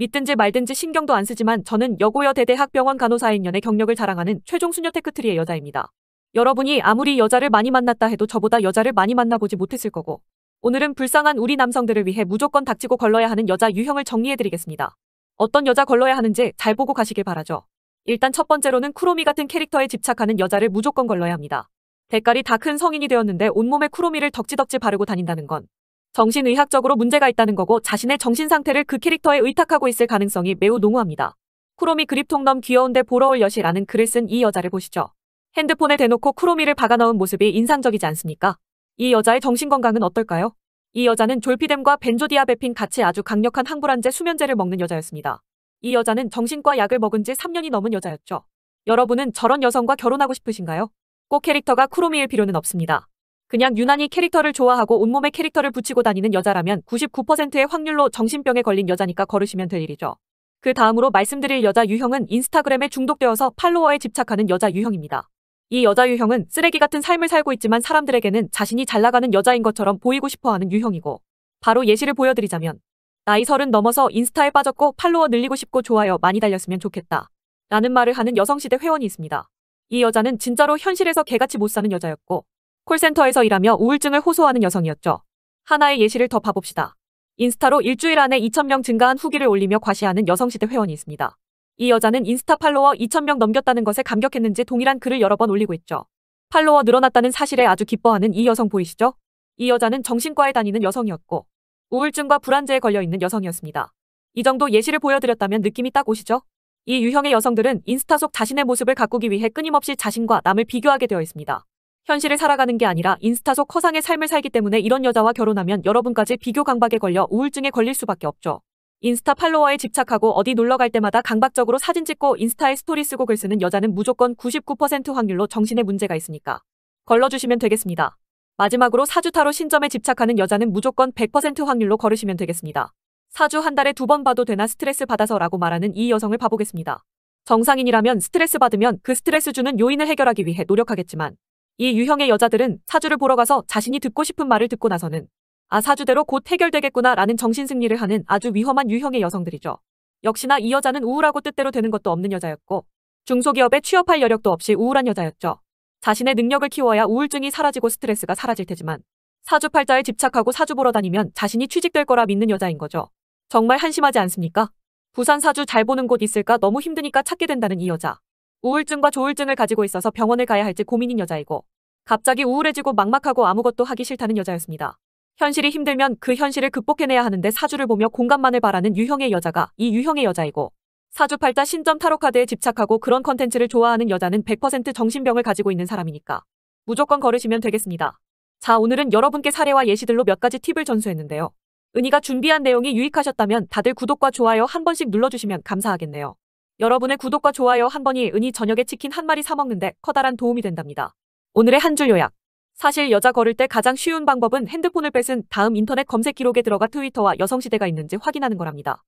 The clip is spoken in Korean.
믿든지 말든지 신경도 안 쓰지만 저는 여고여 대대학병원 간호사인 연의 경력을 자랑하는 최종 수녀 테크트리의 여자입니다. 여러분이 아무리 여자를 많이 만났다 해도 저보다 여자를 많이 만나보지 못했을 거고 오늘은 불쌍한 우리 남성들을 위해 무조건 닥치고 걸러야 하는 여자 유형을 정리해드리겠습니다. 어떤 여자 걸러야 하는지 잘 보고 가시길 바라죠. 일단 첫 번째로는 쿠로미 같은 캐릭터에 집착하는 여자를 무조건 걸러야 합니다. 대가리다 큰 성인이 되었는데 온몸에 쿠로미를 덕지덕지 바르고 다닌다는 건 정신의학적으로 문제가 있다는 거고 자신의 정신 상태를 그 캐릭터에 의탁하고 있을 가능성이 매우 농후합니다. 쿠로미 그립통 넘 귀여운데 보러 올 여시라는 글을 쓴 이 여자를 보시죠. 핸드폰을 대놓고 쿠로미를 박아넣은 모습이 인상적이지 않습니까? 이 여자의 정신건강은 어떨까요? 이 여자는 졸피뎀과 벤조디아베핀 같이 아주 강력한 항불안제 수면제를 먹는 여자였습니다. 이 여자는 정신과 약을 먹은 지 3년이 넘은 여자였죠. 여러분은 저런 여성과 결혼하고 싶으신가요? 꼭 캐릭터가 쿠로미일 필요는 없습니다. 그냥 유난히 캐릭터를 좋아하고 온몸에 캐릭터를 붙이고 다니는 여자라면 99%의 확률로 정신병에 걸린 여자니까 걸으시면 될 일이죠. 그 다음으로 말씀드릴 여자 유형은 인스타그램에 중독되어서 팔로워에 집착하는 여자 유형입니다. 이 여자 유형은 쓰레기 같은 삶을 살고 있지만 사람들에게는 자신이 잘 나가는 여자인 것처럼 보이고 싶어하는 유형이고 바로 예시를 보여드리자면 나이 서른 넘어서 인스타에 빠졌고 팔로워 늘리고 싶고 좋아요 많이 달렸으면 좋겠다. 라는 말을 하는 여성시대 회원이 있습니다. 이 여자는 진짜로 현실에서 개같이 못 사는 여자였고 콜센터에서 일하며 우울증을 호소하는 여성이었죠. 하나의 예시를 더 봐봅시다. 인스타로 일주일 안에 2,000명 증가한 후기를 올리며 과시하는 여성시대 회원이 있습니다. 이 여자는 인스타 팔로워 2,000명 넘겼다는 것에 감격했는지 동일한 글을 여러 번 올리고 있죠. 팔로워 늘어났다는 사실에 아주 기뻐하는 이 여성 보이시죠? 이 여자는 정신과에 다니는 여성이었고 우울증과 불안제에 걸려있는 여성이었습니다. 이 정도 예시를 보여드렸다면 느낌이 딱 오시죠? 이 유형의 여성들은 인스타 속 자신의 모습을 가꾸기 위해 끊임없이 자신과 남을 비교하게 되어 있습니다. 현실을 살아가는 게 아니라 인스타 속 허상의 삶을 살기 때문에 이런 여자와 결혼하면 여러분까지 비교 강박에 걸려 우울증에 걸릴 수밖에 없죠. 인스타 팔로워에 집착하고 어디 놀러 갈 때마다 강박적으로 사진 찍고 인스타에 스토리 쓰고 글 쓰는 여자는 무조건 99% 확률로 정신에 문제가 있으니까 걸러주시면 되겠습니다. 마지막으로 사주타로 신점에 집착하는 여자는 무조건 100% 확률로 걸으시면 되겠습니다. 사주 한 달에 두 번 봐도 되나 스트레스 받아서 라고 말하는 이 여성을 봐보겠습니다. 정상인이라면 스트레스 받으면 그 스트레스 주는 요인을 해결하기 위해 노력하겠지만 이 유형의 여자들은 사주를 보러 가서 자신이 듣고 싶은 말을 듣고 나서는 아 사주대로 곧 해결되겠구나 라는 정신승리를 하는 아주 위험한 유형의 여성들이죠. 역시나 이 여자는 우울하고 뜻대로 되는 것도 없는 여자였고 중소기업에 취업할 여력도 없이 우울한 여자였죠. 자신의 능력을 키워야 우울증이 사라지고 스트레스가 사라질 테지만 사주팔자에 집착하고 사주 보러 다니면 자신이 취직될 거라 믿는 여자인 거죠. 정말 한심하지 않습니까? 부산 사주 잘 보는 곳 있을까 너무 힘드니까 찾게 된다는 이 여자. 우울증과 조울증을 가지고 있어서 병원을 가야 할지 고민인 여자이고 갑자기 우울해지고 막막하고 아무것도 하기 싫다는 여자였습니다. 현실이 힘들면 그 현실을 극복해내야 하는데 사주를 보며 공감만을 바라는 유형의 여자가 이 유형의 여자이고 사주팔자 신점 타로카드에 집착하고 그런 컨텐츠를 좋아하는 여자는 100% 정신병을 가지고 있는 사람이니까 무조건 걸으시면 되겠습니다. 자 오늘은 여러분께 사례와 예시들로 몇 가지 팁을 전수했는데요. 은희가 준비한 내용이 유익하셨다면 다들 구독과 좋아요 한 번씩 눌러주시면 감사하겠네요. 여러분의 구독과 좋아요 한 번이 은이 저녁에 치킨 한 마리 사먹는데 커다란 도움이 된답니다. 오늘의 한 줄 요약. 사실 여자 걸을 때 가장 쉬운 방법은 핸드폰을 뺏은 다음 인터넷 검색 기록에 들어가 트위터와 여성시대가 있는지 확인하는 거랍니다.